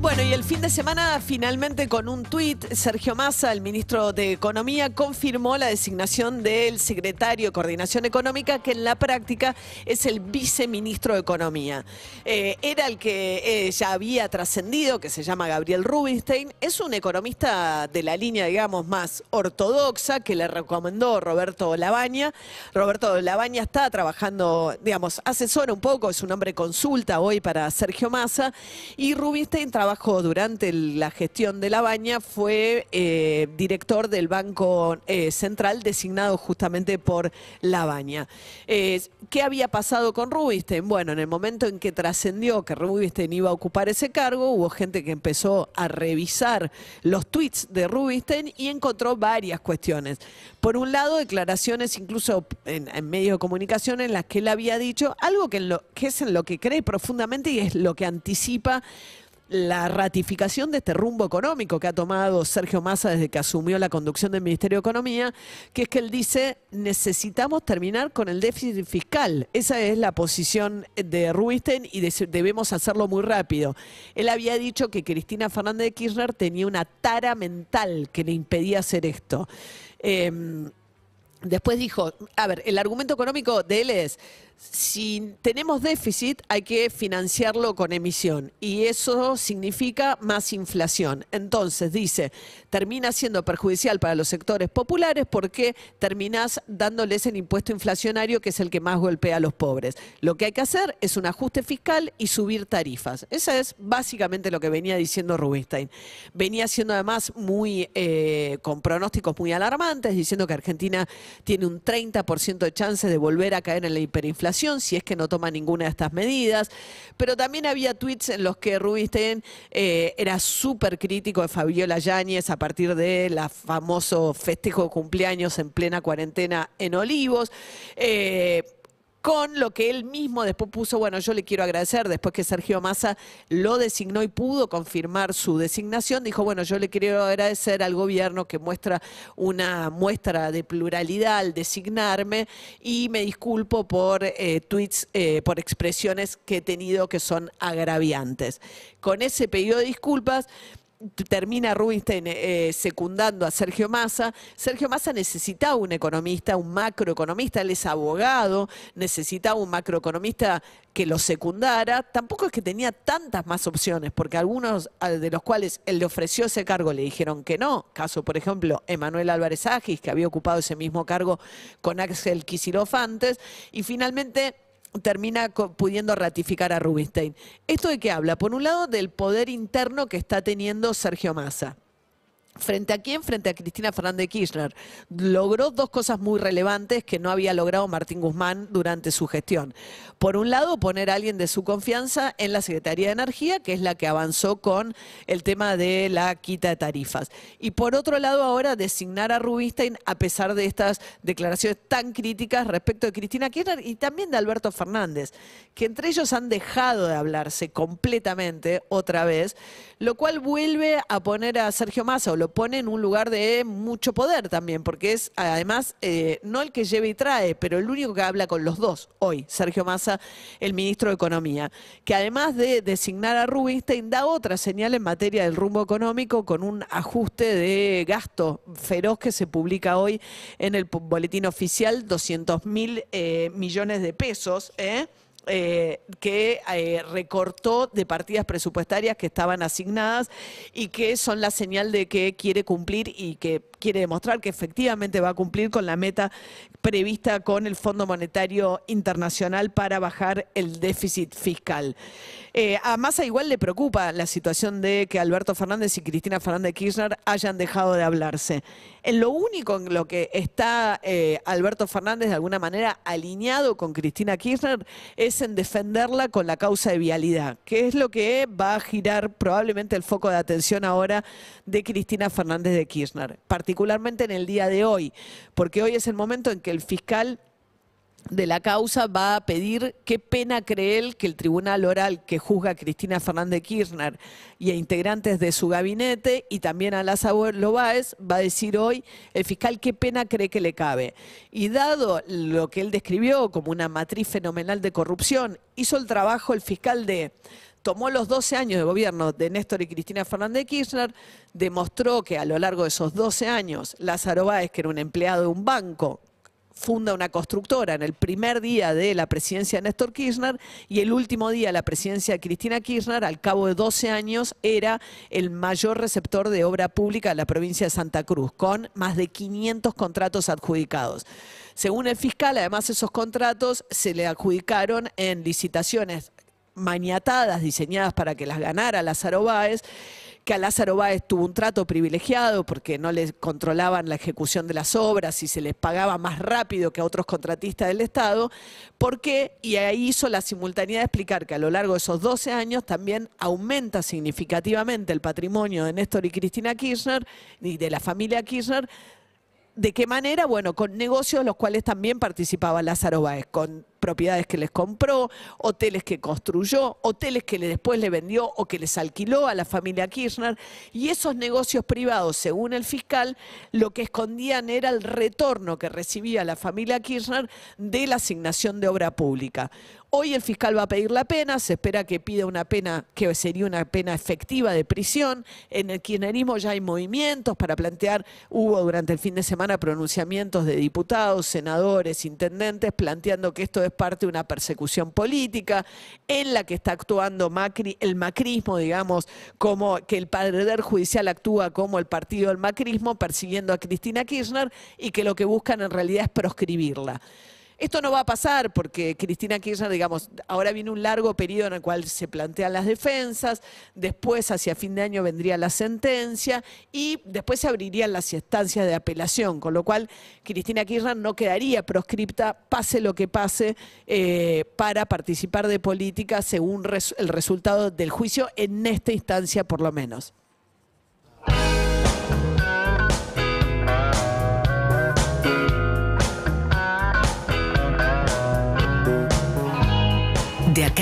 Bueno, y el fin de semana finalmente con un tuit, Sergio Massa, el ministro de Economía, confirmó la designación del secretario de Coordinación Económica, que en la práctica es el viceministro de Economía. Eh, era el que eh, ya había trascendido, que se llama Gabriel Rubinstein, es un economista de la línea, digamos, más ortodoxa que le recomendó Roberto Labaña. Roberto Labaña está trabajando, digamos, asesora un poco, es un hombre consulta hoy para Sergio Massa, y Rubinstein trabaja durante la gestión de la baña fue eh, director del Banco eh, Central designado justamente por la baña. ¿Qué había pasado con Rubinstein? Bueno, en el momento en que trascendió que Rubinstein iba a ocupar ese cargo, hubo gente que empezó a revisar los tweets de Rubinstein y encontró varias cuestiones. Por un lado, declaraciones incluso en, medios de comunicación en las que él había dicho algo que es en lo que cree profundamente y es lo que anticipa la ratificación de este rumbo económico que ha tomado Sergio Massa desde que asumió la conducción del Ministerio de Economía, que es que él dice necesitamos terminar con el déficit fiscal. Esa es la posición de Rubinstein y debemos hacerlo muy rápido. Él había dicho que Cristina Fernández de Kirchner tenía una tara mental que le impedía hacer esto. Em, después dijo, a ver, el argumento económico de él es si tenemos déficit hay que financiarlo con emisión y eso significa más inflación. Entonces, dice, termina siendo perjudicial para los sectores populares porque terminás dándoles el impuesto inflacionario que es el que más golpea a los pobres. Lo que hay que hacer es un ajuste fiscal y subir tarifas. Esa es básicamente lo que venía diciendo Rubinstein. Venía siendo además muy eh, con pronósticos muy alarmantes, diciendo que Argentina tiene un 30% de chances de volver a caer en la hiperinflación si es que no toma ninguna de estas medidas. Pero también había tweets en los que Rubinstein eh, era súper crítico de Fabiola Yáñez a partir de la famoso festejo de cumpleaños en plena cuarentena en Olivos. Eh, con lo que él mismo después puso, bueno, yo le quiero agradecer, después que Sergio Massa lo designó y pudo confirmar su designación, dijo, bueno, yo le quiero agradecer al gobierno que muestra una muestra de pluralidad al designarme y me disculpo por eh, tweets, eh, por expresiones que he tenido que son agraviantes. Con ese pedido de disculpas, termina Rubinstein eh, secundando a Sergio Massa. Sergio Massa necesitaba un economista, un macroeconomista, él es abogado, necesitaba un macroeconomista que lo secundara. Tampoco es que tenía tantas más opciones, porque algunos de los cuales él le ofreció ese cargo le dijeron que no. Caso, por ejemplo, Emanuel Álvarez Agis, que había ocupado ese mismo cargo con Axel Kicillof antes. Y finalmente termina pudiendo ratificar a Rubinstein. ¿Esto de qué habla? Por un lado, del poder interno que está teniendo Sergio Massa. ¿Frente a quién? Frente a Cristina Fernández Kirchner. Logró dos cosas muy relevantes que no había logrado Martín Guzmán durante su gestión. Por un lado, poner a alguien de su confianza en la Secretaría de Energía, que es la que avanzó con el tema de la quita de tarifas. Y por otro lado, ahora designar a Rubinstein, a pesar de estas declaraciones tan críticas respecto de Cristina Kirchner y también de Alberto Fernández, que entre ellos han dejado de hablarse completamente otra vez, lo cual vuelve a poner a Sergio Massa, lo pone en un lugar de mucho poder también, porque es además eh, no el que lleva y trae, pero el único que habla con los dos hoy, Sergio Massa, el ministro de Economía, que además de designar a Rubinstein, da otra señal en materia del rumbo económico con un ajuste de gasto feroz que se publica hoy en el boletín oficial, 200 mil eh, millones de pesos. ¿eh? Eh, que eh, recortó de partidas presupuestarias que estaban asignadas y que son la señal de que quiere cumplir y que quiere demostrar que efectivamente va a cumplir con la meta prevista con el Fondo Monetario Internacional para bajar el déficit fiscal. Además, eh, a igual le preocupa la situación de que Alberto Fernández y Cristina Fernández Kirchner hayan dejado de hablarse. En lo único en lo que está Alberto Fernández de alguna manera alineado con Cristina Kirchner es en defenderla con la causa de vialidad, que es lo que va a girar probablemente el foco de atención ahora de Cristina Fernández de Kirchner, particularmente en el día de hoy, porque hoy es el momento en que el fiscal de la causa va a pedir qué pena cree él que el tribunal oral que juzga a Cristina Fernández Kirchner y a integrantes de su gabinete y también a Lázaro Báez, va a decir hoy el fiscal qué pena cree que le cabe. Y dado lo que él describió como una matriz fenomenal de corrupción, hizo el trabajo el fiscal de tomó los 12 años de gobierno de Néstor y Cristina Fernández Kirchner, demostró que a lo largo de esos 12 años Lázaro Báez, que era un empleado de un banco, funda una constructora en el primer día de la presidencia de Néstor Kirchner y el último día de la presidencia de Cristina Kirchner, al cabo de 12 años, era el mayor receptor de obra pública de la provincia de Santa Cruz, con más de 500 contratos adjudicados. Según el fiscal, además esos contratos se le adjudicaron en licitaciones maniatadas, diseñadas para que las ganara Lázaro Báez, que a Lázaro Báez tuvo un trato privilegiado porque no le controlaban la ejecución de las obras y se les pagaba más rápido que a otros contratistas del Estado, ¿por qué? y ahí hizo la simultaneidad de explicar que a lo largo de esos 12 años también aumenta significativamente el patrimonio de Néstor y Cristina Kirchner y de la familia Kirchner, ¿De qué manera? Bueno, con negocios los cuales también participaba Lázaro Báez, con propiedades que les compró, hoteles que construyó, hoteles que después le vendió o que les alquiló a la familia Kirchner. Y esos negocios privados, según el fiscal, lo que escondían era el retorno que recibía la familia Kirchner de la asignación de obra pública. Hoy el fiscal va a pedir la pena, se espera que pida una pena que sería una pena efectiva de prisión. En el kirchnerismo ya hay movimientos para plantear, hubo durante el fin de semana pronunciamientos de diputados, senadores, intendentes, planteando que esto es parte de una persecución política en la que está actuando Macri, el macrismo, digamos, como que el poder judicial actúa como el partido del macrismo persiguiendo a Cristina Kirchner y que lo que buscan en realidad es proscribirla. Esto no va a pasar porque Cristina Kirchner, digamos, ahora viene un largo periodo en el cual se plantean las defensas, después hacia fin de año vendría la sentencia y después se abrirían las instancias de apelación, con lo cual Cristina Kirchner no quedaría proscripta, pase lo que pase, eh, para participar de política según el resultado del juicio en esta instancia por lo menos. de acá.